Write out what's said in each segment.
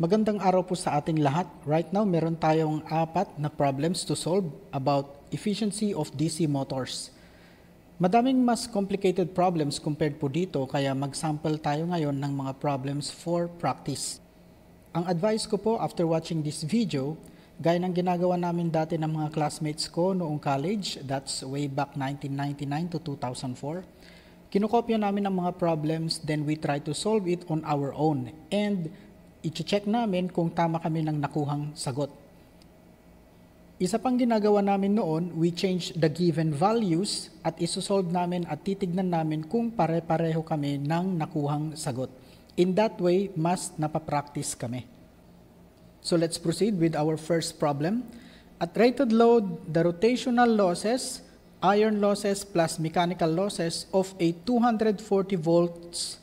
Magandang araw po sa ating lahat. Right now, meron tayong apat na problems to solve about efficiency of DC motors. Madaming mas complicated problems compared po dito kaya mag-sample tayo ngayon ng mga problems for practice. Ang advice ko po after watching this video, gaya ng ginagawa namin dati ng mga classmates ko noong college, that's way back 1999 to 2004, kinokopya namin ang mga problems, then we try to solve it on our own. And i-check namin kung tama kami ng nakuhang sagot. Isa pang ginagawa namin noon, we change the given values at isosolve namin at titignan namin kung pare-pareho kami ng nakuhang sagot. In that way, mas napapractice kami. So let's proceed with our first problem. At rated load, the rotational losses, iron losses plus mechanical losses of a 240 volts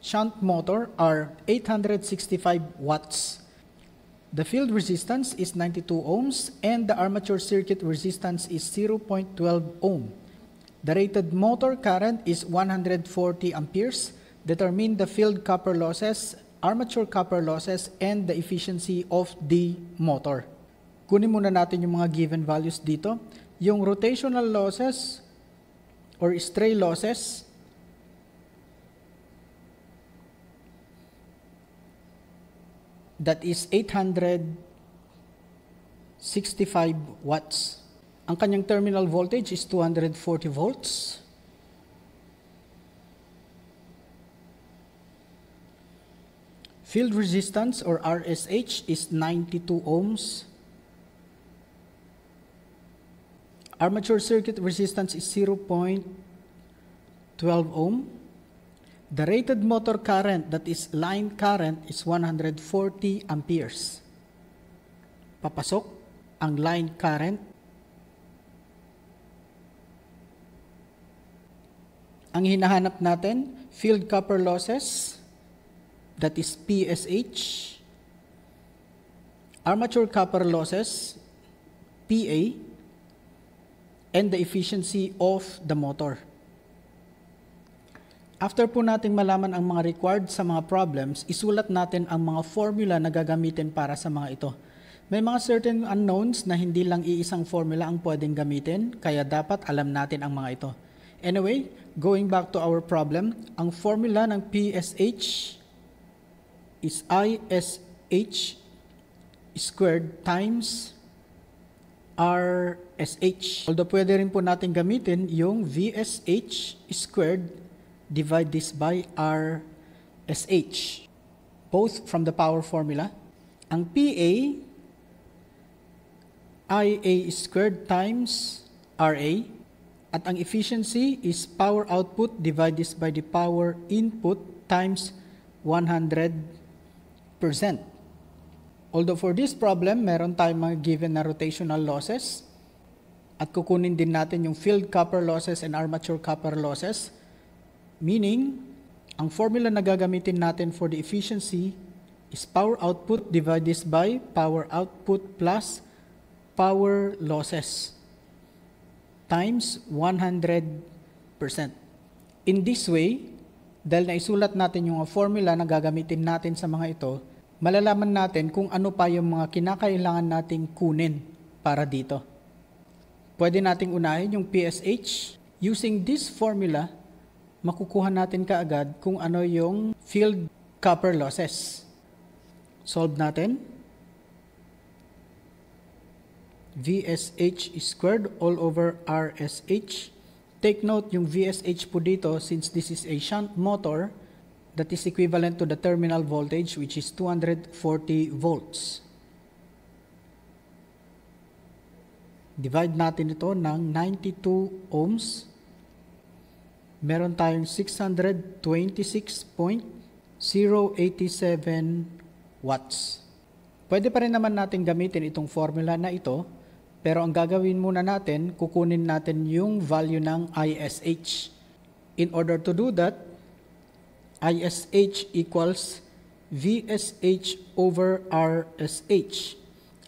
shunt motor are 865 watts. The field resistance is 92 ohms and the armature circuit resistance is 0.12 ohm. The rated motor current is 140 amperes. Determine the field copper losses, armature copper losses, and the efficiency of the motor. Kunin muna natin yung mga given values dito. Yung rotational losses or stray losses that is 865 watts. Ang kanyang terminal voltage is 240 volts. Field resistance or RSH is 92 ohms. Armature circuit resistance is 0.12 ohm. The rated motor current that is line current is 140 amperes. Papasok ang line current. Ang hinahanap natin, field copper losses, that is PSH. Armature copper losses, PA. And the efficiency of the motor. After po nating malaman ang mga required sa mga problems, isulat natin ang mga formula na gagamitin para sa mga ito. May mga certain unknowns na hindi lang iisang formula ang pwedeng gamitin, kaya dapat alam natin ang mga ito. Anyway, going back to our problem, ang formula ng PSH is ISH squared times RSH. Although pwede rin po natin gamitin yung VSH squared divide this by RSH, both from the power formula. Ang PA, IA squared times RA, at ang efficiency is power output divide this by the power input times 100%. Although for this problem, meron tayong mga given na rotational losses at kukunin din natin yung field copper losses and armature copper losses Meaning, ang formula na gagamitin natin for the efficiency is power output divided by power output plus power losses times 100%. In this way, dahil naisulat natin yung formula na gagamitin natin sa mga ito, malalaman natin kung ano pa yung mga kinakailangan nating kunin para dito. Pwede nating unahin yung PSH. Using this formula, makukuha natin kaagad kung ano yung field copper losses. Solve natin. VSH squared all over RSH. Take note yung VSH po dito since this is a shunt motor that is equivalent to the terminal voltage which is 240 volts. Divide natin ito ng 92 ohms meron tayong 626.087 watts. Pwede pa rin naman natin gamitin itong formula na ito, pero ang gagawin muna natin, kukunin natin yung value ng ISH. In order to do that, ISH equals VSH over RSH.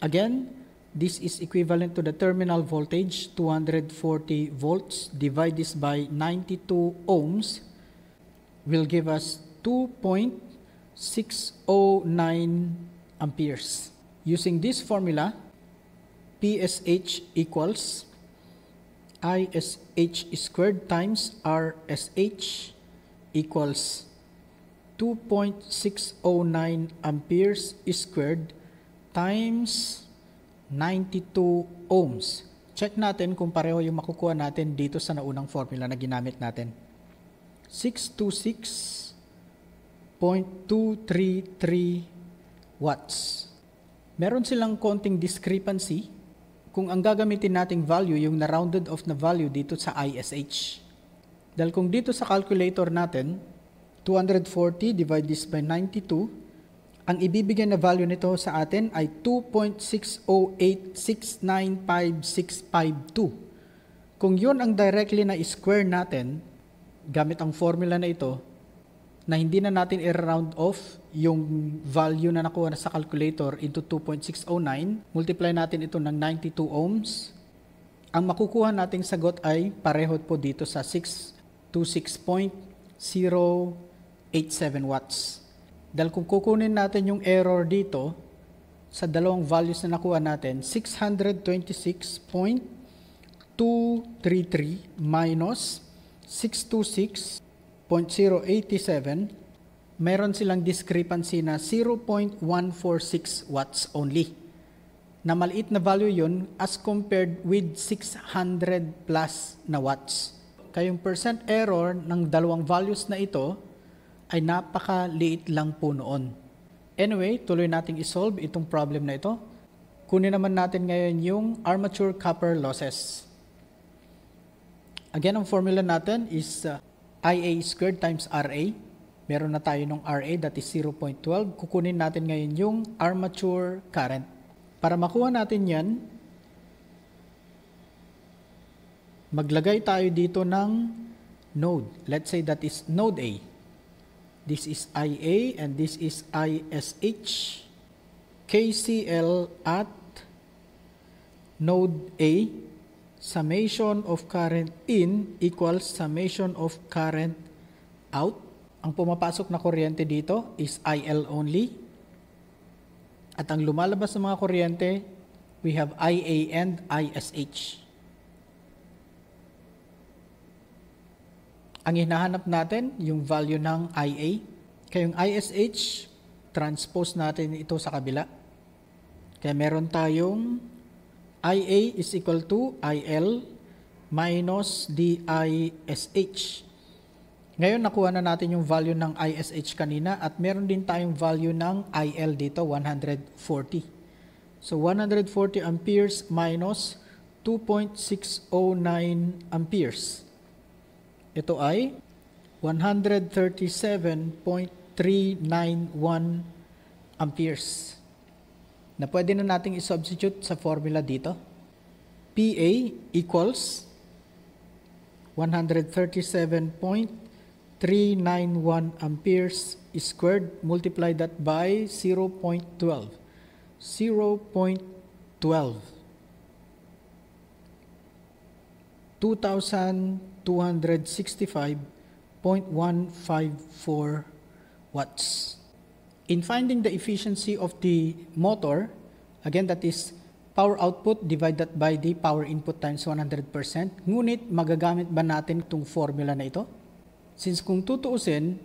Again, This is equivalent to the terminal voltage, 240 volts, divide this by 92 ohms, will give us 2.609 amperes. Using this formula, PSH equals ISH squared times RSH equals 2.609 amperes squared times 92 ohms. Check natin kung pareho yung makukuha natin dito sa naunang formula na ginamit natin. 626.233 watts. Meron silang konting discrepancy kung ang gagamitin nating value yung na-rounded off na value dito sa ISH. Dahil kung dito sa calculator natin, 240 divided by 92 ang ibibigay na value nito sa atin ay 2.608695652. Kung yun ang directly na square natin, gamit ang formula na ito, na hindi na natin i-round off yung value na nakuha na sa calculator into 2.609, multiply natin ito ng 92 ohms, ang makukuha nating sagot ay pareho po dito sa 626.087 watts. Dahil kung kukunin natin yung error dito, sa dalawang values na nakuha natin, 626.233 minus 626.087, meron silang discrepancy na 0.146 watts only. Na maliit na value yun as compared with 600 plus na watts. Kayong percent error ng dalawang values na ito, ay napakaliit lang po noon. Anyway, tuloy nating isolve itong problem na ito. Kunin naman natin ngayon yung armature copper losses. Again, ang formula natin is uh, IA squared times RA. Meron na tayo ng RA that is 0.12. Kukunin natin ngayon yung armature current. Para makuha natin yan, maglagay tayo dito ng node. Let's say that is node A. This is IA and this is ISH. KCL at node A, summation of current in equals summation of current out. Ang pumapasok na kuryente dito is IL only. At ang lumalabas ng mga kuryente, we have IA and ISH. Ang hinahanap natin, yung value ng IA. Kayong ISH, transpose natin ito sa kabila. Kaya meron tayong IA is equal to IL minus DISH. Ngayon, nakuha na natin yung value ng ISH kanina at meron din tayong value ng IL dito, 140. So, 140 amperes minus 2.609 amperes. Ito ay 137.391 amperes na pwede na nating isubstitute sa formula dito. PA equals 137.391 amperes squared multiplied that by 0.12. 0.12. 2,000 265.154 watts. In finding the efficiency of the motor, again that is power output divided by the power input times 100%, ngunit magagamit ba natin itong formula na ito? Since kung tutuusin,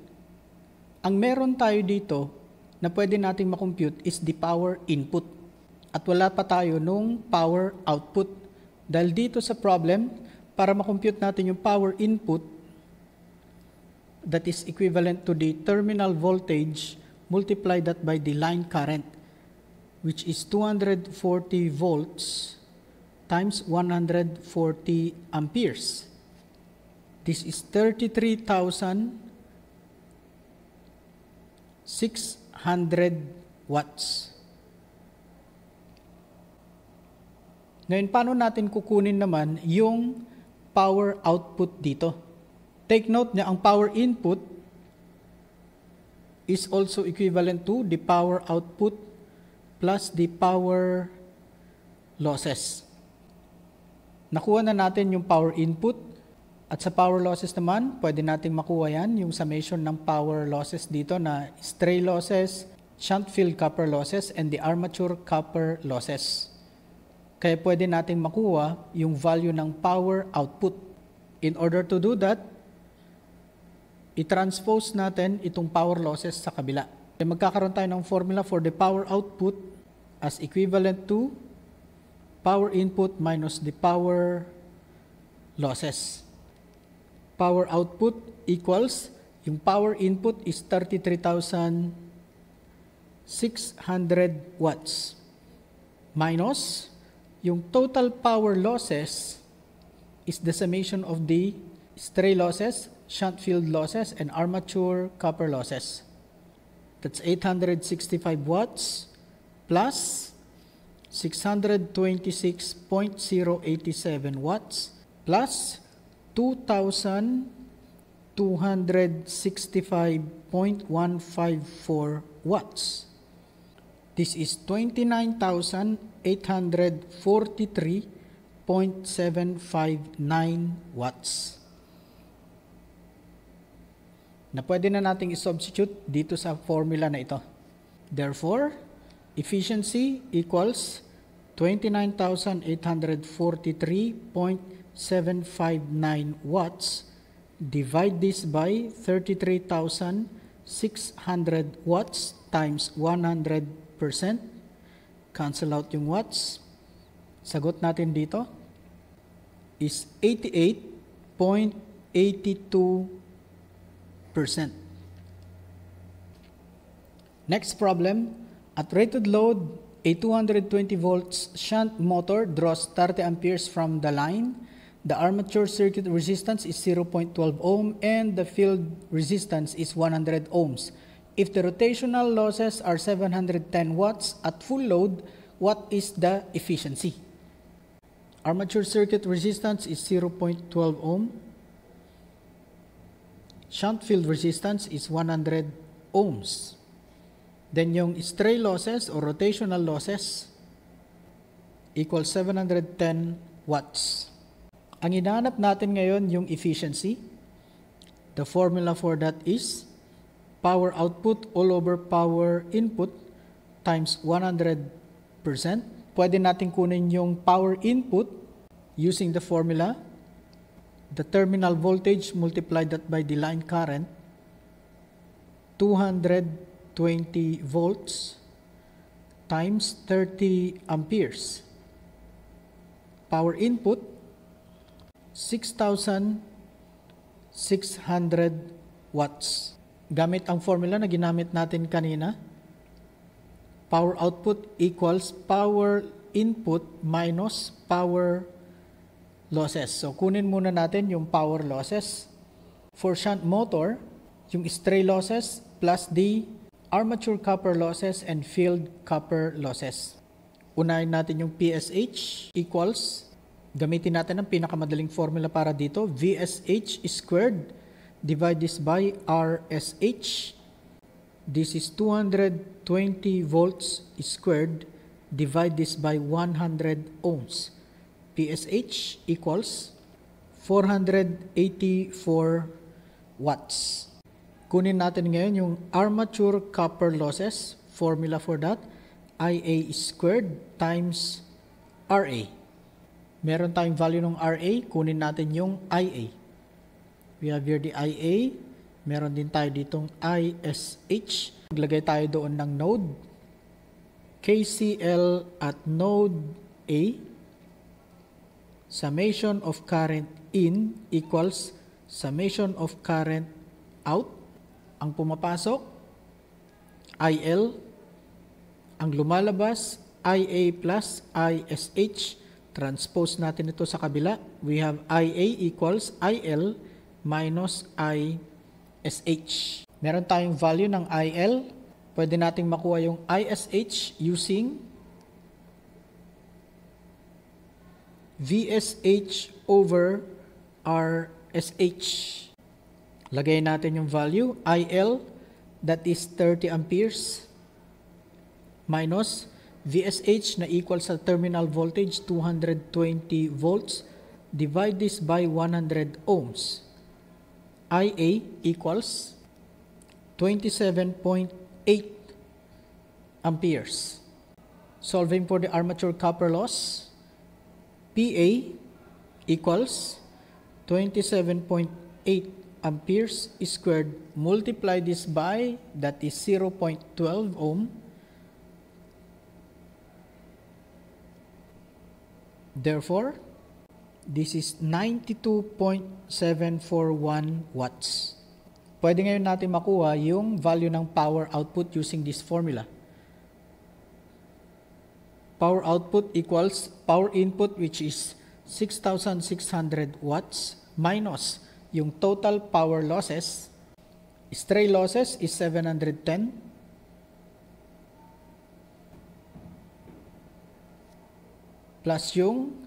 ang meron tayo dito na pwede nating makompute is the power input. At wala pa tayo nung power output. Dahil dito sa problem, para makompute natin yung power input that is equivalent to the terminal voltage multiplied that by the line current which is 240 volts times 140 amperes. This is 33,600 watts. Ngayon, paano natin kukunin naman yung power output dito. Take note na ang power input is also equivalent to the power output plus the power losses. Nakuha na natin yung power input at sa power losses naman, pwede nating makuha yan yung summation ng power losses dito na stray losses, shunt field copper losses, and the armature copper losses. Kaya pwede nating makuha yung value ng power output. In order to do that, i-transpose natin itong power losses sa kabila. Kaya magkakaroon tayo ng formula for the power output as equivalent to power input minus the power losses. Power output equals, yung power input is 33,600 watts minus yung total power losses is the summation of the stray losses, shunt field losses, and armature copper losses. That's 865 watts plus 626.087 watts plus 2,265.154 watts. This is 29,000 843.759 watts na pwede na nating i-substitute dito sa formula na ito. Therefore, efficiency equals 29,843.759 watts. Divide this by 33,600 watts times 100 percent cancel out yung watts. Sagot natin dito is 88.82%. Next problem, at rated load, a 220 volts shunt motor draws 30 amperes from the line. The armature circuit resistance is 0.12 ohm and the field resistance is 100 ohms. If the rotational losses are 710 watts at full load, what is the efficiency? Armature circuit resistance is 0.12 ohm. Shunt field resistance is 100 ohms. Then yung stray losses or rotational losses equals 710 watts. Ang hinahanap natin ngayon yung efficiency. The formula for that is power output all over power input times 100%. Pwede natin kunin yung power input using the formula, the terminal voltage multiplied that by the line current, 220 volts times 30 amperes. Power input, 6,600 watts gamit ang formula na ginamit natin kanina. Power output equals power input minus power losses. So, kunin muna natin yung power losses. For shunt motor, yung stray losses plus the armature copper losses and field copper losses. Unahin natin yung PSH equals, gamitin natin ang pinakamadaling formula para dito, VSH squared divide this by RSH. This is 220 volts squared. Divide this by 100 ohms. PSH equals 484 watts. Kunin natin ngayon yung armature copper losses. Formula for that, IA squared times RA. Meron tayong value ng RA, kunin natin yung IA. We have here the IA. Meron din tayo ditong ISH. Maglagay tayo doon ng node. KCL at node A. Summation of current in equals summation of current out. Ang pumapasok, IL. Ang lumalabas, IA plus ISH. Transpose natin ito sa kabila. We have IA equals IL minus ISH. Meron tayong value ng IL. Pwede nating makuha yung ISH using VSH over RSH. Lagay natin yung value IL that is 30 amperes minus VSH na equal sa terminal voltage 220 volts divide this by 100 ohms. IA equals 27.8 amperes. Solving for the armature copper loss, PA equals 27.8 amperes squared. Multiply this by, that is 0.12 ohm. Therefore, This is 92.741 watts. Pwede ngayon natin makuha yung value ng power output using this formula. Power output equals power input which is 6,600 watts minus yung total power losses. Stray losses is 710 plus yung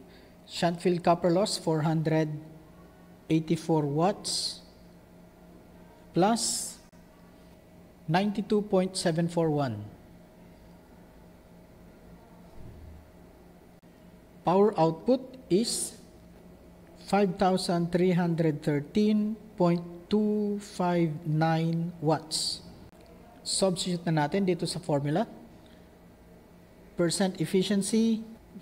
Shunt field copper loss 484 watts plus 92.741. Power output is 5,313.259 watts. Substitute na natin dito sa formula. Percent efficiency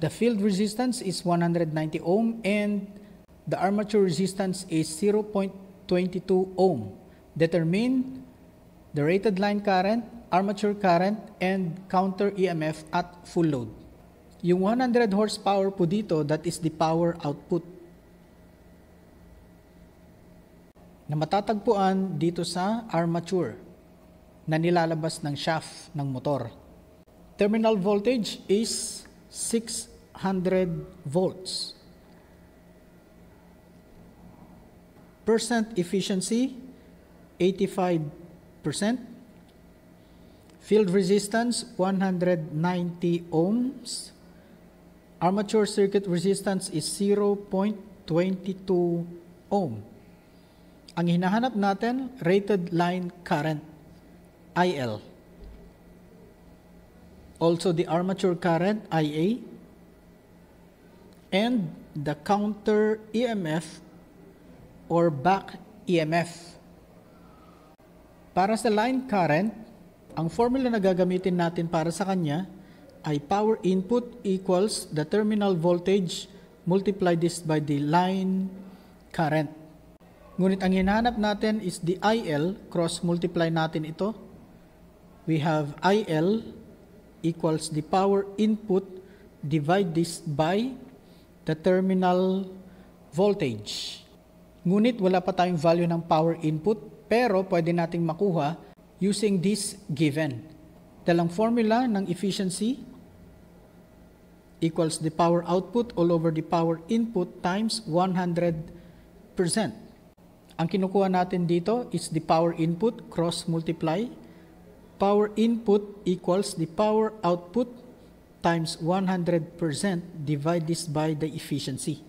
The field resistance is 190 ohm and the armature resistance is 0.22 ohm. Determine the rated line current, armature current, and counter EMF at full load. Yung 100 horsepower po dito, that is the power output na matatagpuan dito sa armature na nilalabas ng shaft ng motor. Terminal voltage is 600 volts. Percent efficiency, 85%. Field resistance, 190 ohms. Armature circuit resistance is 0.22 ohm. Ang hinahanap natin, rated line current, IL also the armature current IA and the counter EMF or back EMF. Para sa line current, ang formula na gagamitin natin para sa kanya ay power input equals the terminal voltage multiplied this by the line current. Ngunit ang hinahanap natin is the IL, cross multiply natin ito. We have IL equals the power input divide this by the terminal voltage. Ngunit wala pa tayong value ng power input pero pwede nating makuha using this given. Dalang formula ng efficiency equals the power output all over the power input times 100%. Ang kinukuha natin dito is the power input cross multiply power input equals the power output times 100% divide this by the efficiency.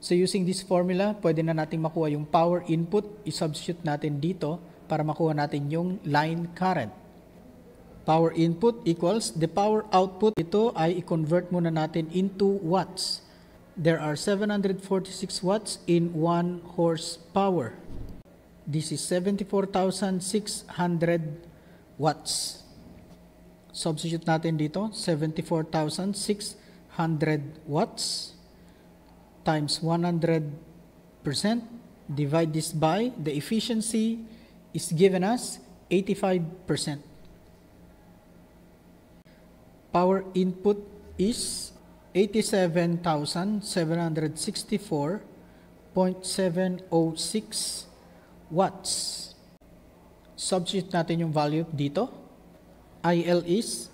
So using this formula, pwede na natin makuha yung power input, i-substitute natin dito para makuha natin yung line current. Power input equals the power output. Ito ay i-convert muna natin into watts. There are 746 watts in 1 horsepower. This is 74,600 watts. Substitute natin dito, 74,600 watts times 100%. Divide this by the efficiency is given us 85%. Power input is 87,764.706 watts substitute natin yung value dito. IL is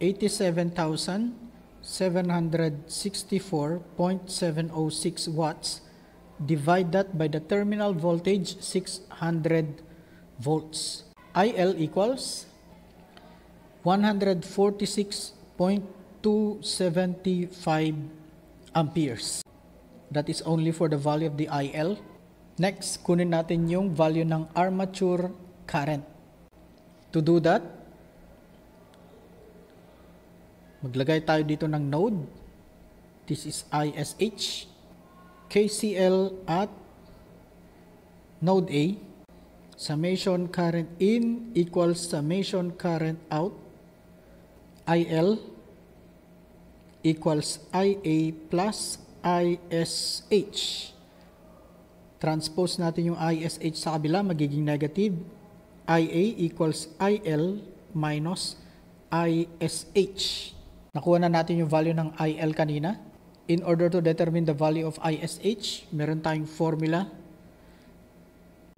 87,764.706 watts. Divide that by the terminal voltage, 600 volts. IL equals 146.275 amperes. That is only for the value of the IL. Next, kunin natin yung value ng armature current. To do that, maglagay tayo dito ng node. This is ISH, KCL at node A, summation current in equals summation current out, IL equals IA plus ISH. Transpose natin yung ISH sa kabila, magiging negative IA equals IL minus ISH. Nakuha na natin yung value ng IL kanina. In order to determine the value of ISH, meron tayong formula.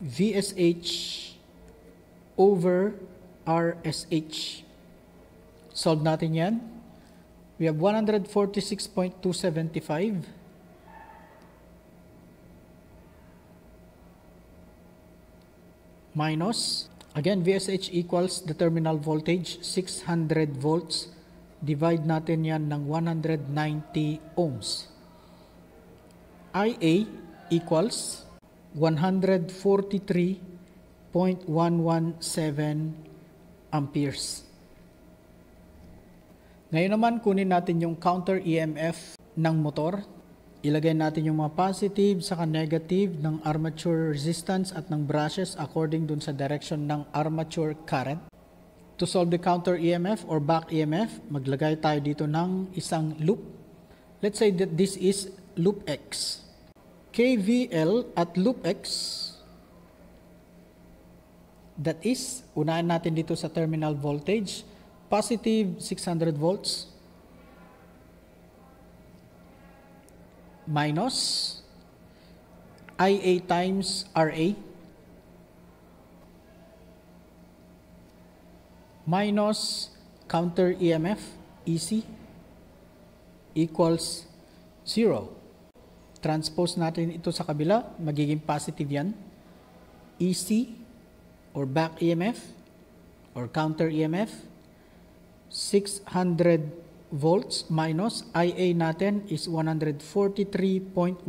VSH over RSH. Solve natin yan. We have 146.275 minus Again, VSH equals the terminal voltage, 600 volts. Divide natin yan ng 190 ohms. IA equals 143.117 amperes. Ngayon naman, kunin natin yung counter EMF ng motor. Ilagay natin yung mga positive saka negative ng armature resistance at ng brushes according dun sa direction ng armature current. To solve the counter EMF or back EMF, maglagay tayo dito ng isang loop. Let's say that this is loop X. KVL at loop X, that is, unahin natin dito sa terminal voltage, positive 600 volts, minus IA times RA minus counter EMF EC equals 0. Transpose natin ito sa kabila, magiging positive yan. EC or back EMF or counter EMF 600 volts minus IA natin is 143.117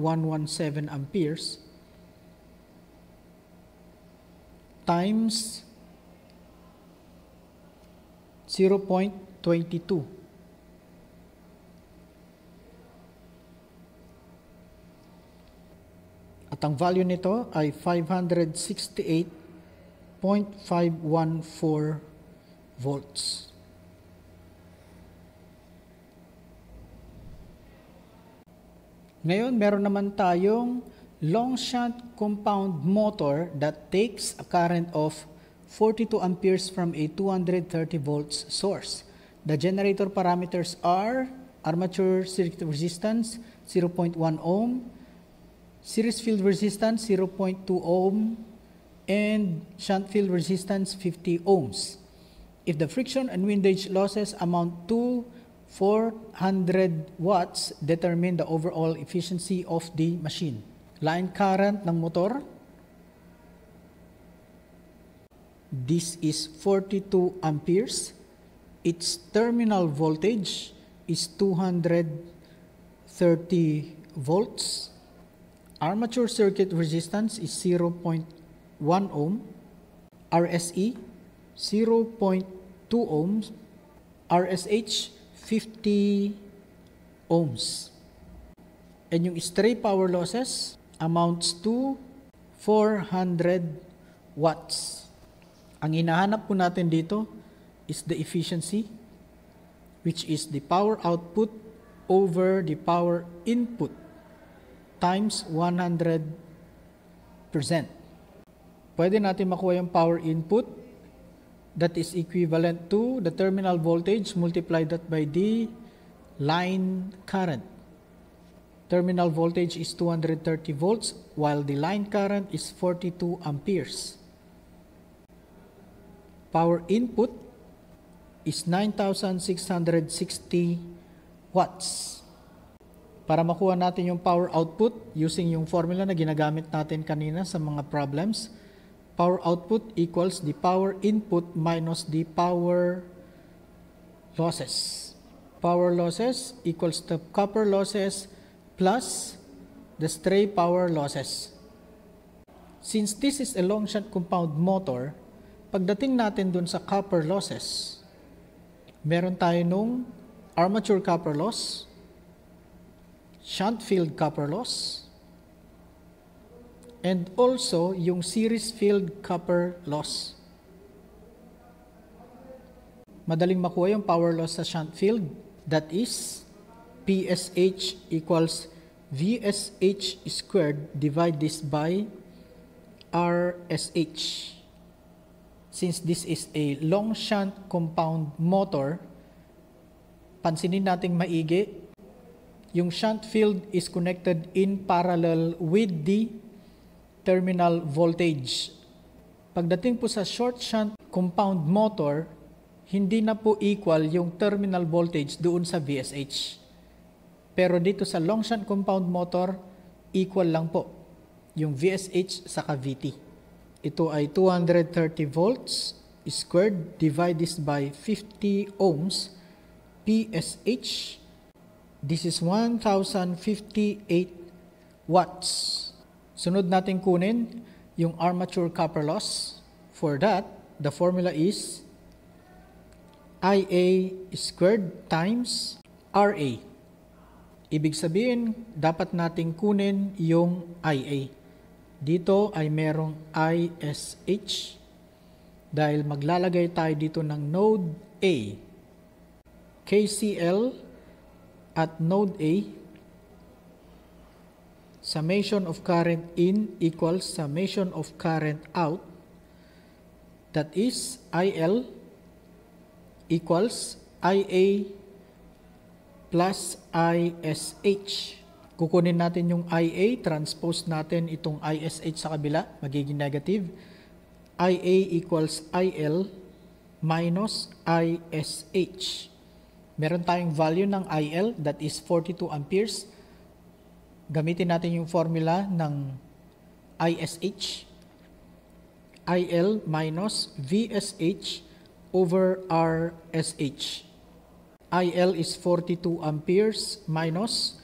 amperes times 0.22 at ang value nito ay 568.514 volts. Ngayon, meron naman tayong long shunt compound motor that takes a current of 42 amperes from a 230 volts source. The generator parameters are armature circuit resistance 0.1 ohm, series field resistance 0.2 ohm, and shunt field resistance 50 ohms. If the friction and windage losses amount to 400 watts determine the overall efficiency of the machine. Line current ng motor, this is 42 amperes. Its terminal voltage is 230 volts. Armature circuit resistance is 0.1 ohm. RSE 0.2 ohms. RSH 50 ohms. And yung stray power losses amounts to 400 watts. Ang hinahanap po natin dito is the efficiency which is the power output over the power input times 100%. Pwede natin makuha yung power input that is equivalent to the terminal voltage multiplied that by the line current. Terminal voltage is 230 volts while the line current is 42 amperes. Power input is 9,660 watts. Para makuha natin yung power output using yung formula na ginagamit natin kanina sa mga problems, power output equals the power input minus the power losses. Power losses equals the copper losses plus the stray power losses. Since this is a long shunt compound motor, pagdating natin dun sa copper losses, meron tayo nung armature copper loss, shunt field copper loss, and also yung series field copper loss. Madaling makuha yung power loss sa shunt field. That is PSH equals VSH squared divide this by RSH. Since this is a long shunt compound motor, pansinin nating maigi, yung shunt field is connected in parallel with the terminal voltage. Pagdating po sa short shunt compound motor, hindi na po equal yung terminal voltage doon sa VSH. Pero dito sa long shunt compound motor, equal lang po yung VSH sa VT. Ito ay 230 volts squared divided by 50 ohms PSH. This is 1058 watts. Sunod natin kunin yung armature copper loss. For that, the formula is IA squared times RA. Ibig sabihin, dapat nating kunin yung IA. Dito ay merong ISH dahil maglalagay tayo dito ng node A. KCL at node A summation of current in equals summation of current out that is IL equals IA plus ISH. Kukunin natin yung IA, transpose natin itong ISH sa kabila, magiging negative. IA equals IL minus ISH. Meron tayong value ng IL that is 42 amperes Gamitin natin yung formula ng ISH. IL minus VSH over RSH. IL is 42 amperes minus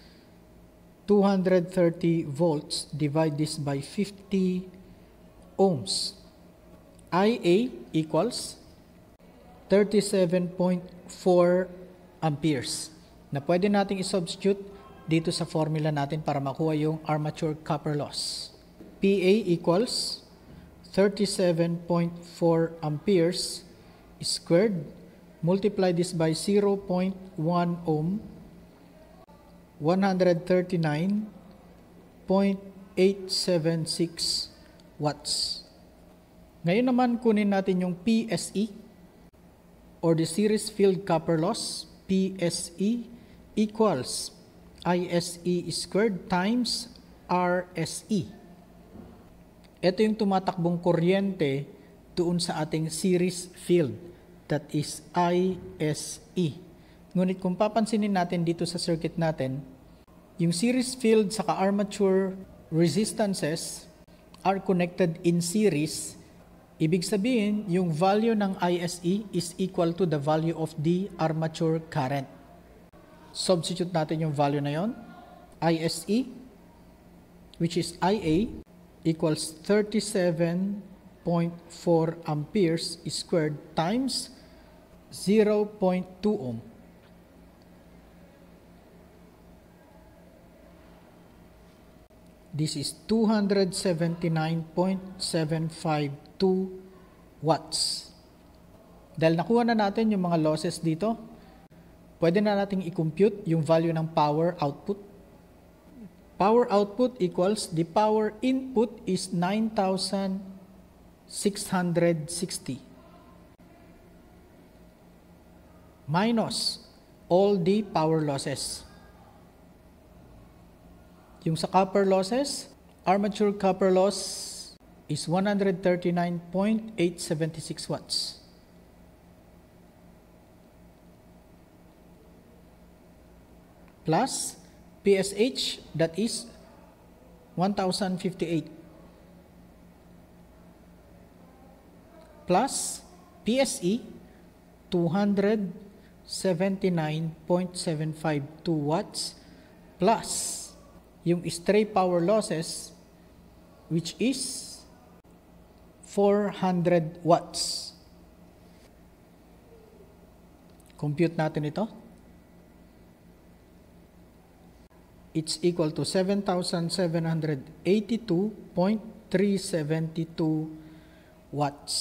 230 volts. Divide this by 50 ohms. IA equals 37.4 amperes na pwede nating i-substitute dito sa formula natin para makuha yung armature copper loss. PA equals 37.4 amperes squared. Multiply this by 0.1 ohm, 139.876 watts. Ngayon naman kunin natin yung PSE or the series field copper loss, PSE equals ISE squared times RSE. Ito yung tumatakbong kuryente doon sa ating series field that is ISE. Ngunit kung papansinin natin dito sa circuit natin, yung series field sa armature resistances are connected in series. Ibig sabihin, yung value ng ISE is equal to the value of the armature current substitute natin yung value na yon, ISE, which is IA, equals 37.4 amperes squared times 0.2 ohm. This is 279.752 watts. Dahil nakuha na natin yung mga losses dito, pwede na nating i-compute yung value ng power output. Power output equals the power input is 9,660 minus all the power losses. Yung sa copper losses, armature copper loss is 139.876 watts. plus PSH that is 1058 plus PSE e 279.752 watts plus yung stray power losses which is 400 watts. Compute natin ito. it's equal to 7,782.372 watts.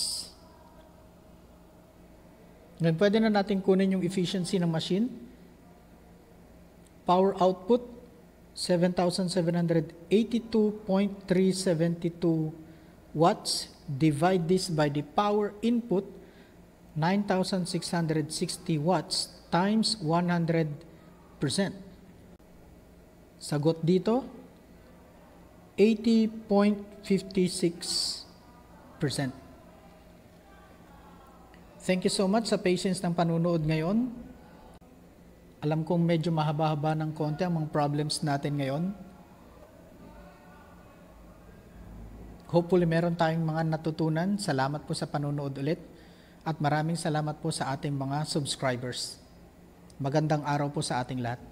Ngayon, pwede na natin kunin yung efficiency ng machine. Power output, 7,782.372 watts. Divide this by the power input, 9,660 watts times 100%. Sagot dito, 80.56%. Thank you so much sa patience ng panunood ngayon. Alam kong medyo mahaba-haba ng konti ang mga problems natin ngayon. Hopefully meron tayong mga natutunan. Salamat po sa panunood ulit at maraming salamat po sa ating mga subscribers. Magandang araw po sa ating lahat.